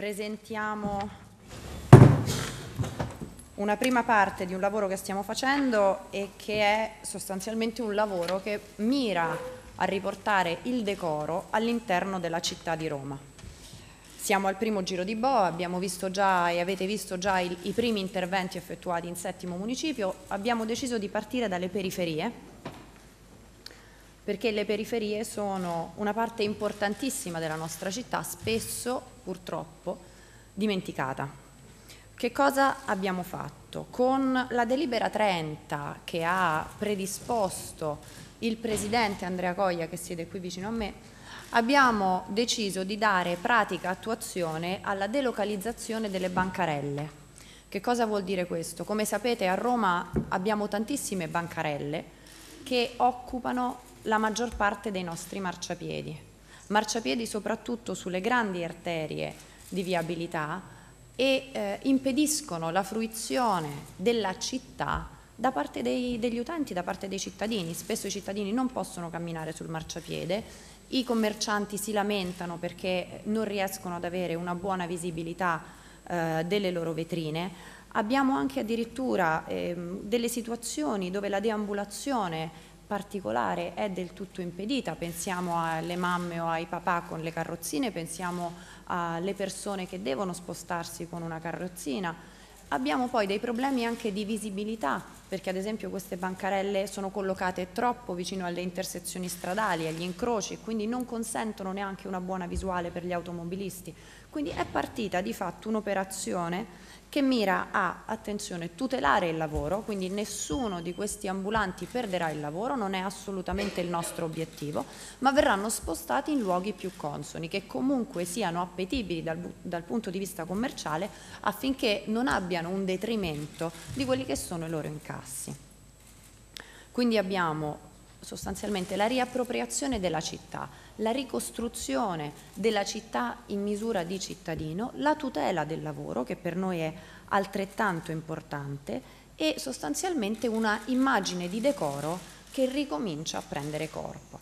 presentiamo una prima parte di un lavoro che stiamo facendo e che è sostanzialmente un lavoro che mira a riportare il decoro all'interno della città di Roma. Siamo al primo giro di boa, abbiamo visto già e avete visto già il, i primi interventi effettuati in settimo municipio, abbiamo deciso di partire dalle periferie perché le periferie sono una parte importantissima della nostra città, spesso purtroppo dimenticata. Che cosa abbiamo fatto? Con la delibera 30 che ha predisposto il presidente Andrea Coglia che siede qui vicino a me, abbiamo deciso di dare pratica attuazione alla delocalizzazione delle bancarelle. Che cosa vuol dire questo? Come sapete a Roma abbiamo tantissime bancarelle che occupano la maggior parte dei nostri marciapiedi, marciapiedi soprattutto sulle grandi arterie di viabilità e eh, impediscono la fruizione della città da parte dei, degli utenti, da parte dei cittadini. Spesso i cittadini non possono camminare sul marciapiede, i commercianti si lamentano perché non riescono ad avere una buona visibilità eh, delle loro vetrine. Abbiamo anche addirittura eh, delle situazioni dove la deambulazione particolare è del tutto impedita, pensiamo alle mamme o ai papà con le carrozzine, pensiamo alle persone che devono spostarsi con una carrozzina, abbiamo poi dei problemi anche di visibilità perché ad esempio queste bancarelle sono collocate troppo vicino alle intersezioni stradali, agli incroci, quindi non consentono neanche una buona visuale per gli automobilisti. Quindi è partita di fatto un'operazione che mira a, attenzione, tutelare il lavoro, quindi nessuno di questi ambulanti perderà il lavoro, non è assolutamente il nostro obiettivo, ma verranno spostati in luoghi più consoni, che comunque siano appetibili dal, dal punto di vista commerciale affinché non abbiano un detrimento di quelli che sono i loro incarichi tassi. Quindi abbiamo sostanzialmente la riappropriazione della città, la ricostruzione della città in misura di cittadino, la tutela del lavoro che per noi è altrettanto importante e sostanzialmente una immagine di decoro che ricomincia a prendere corpo.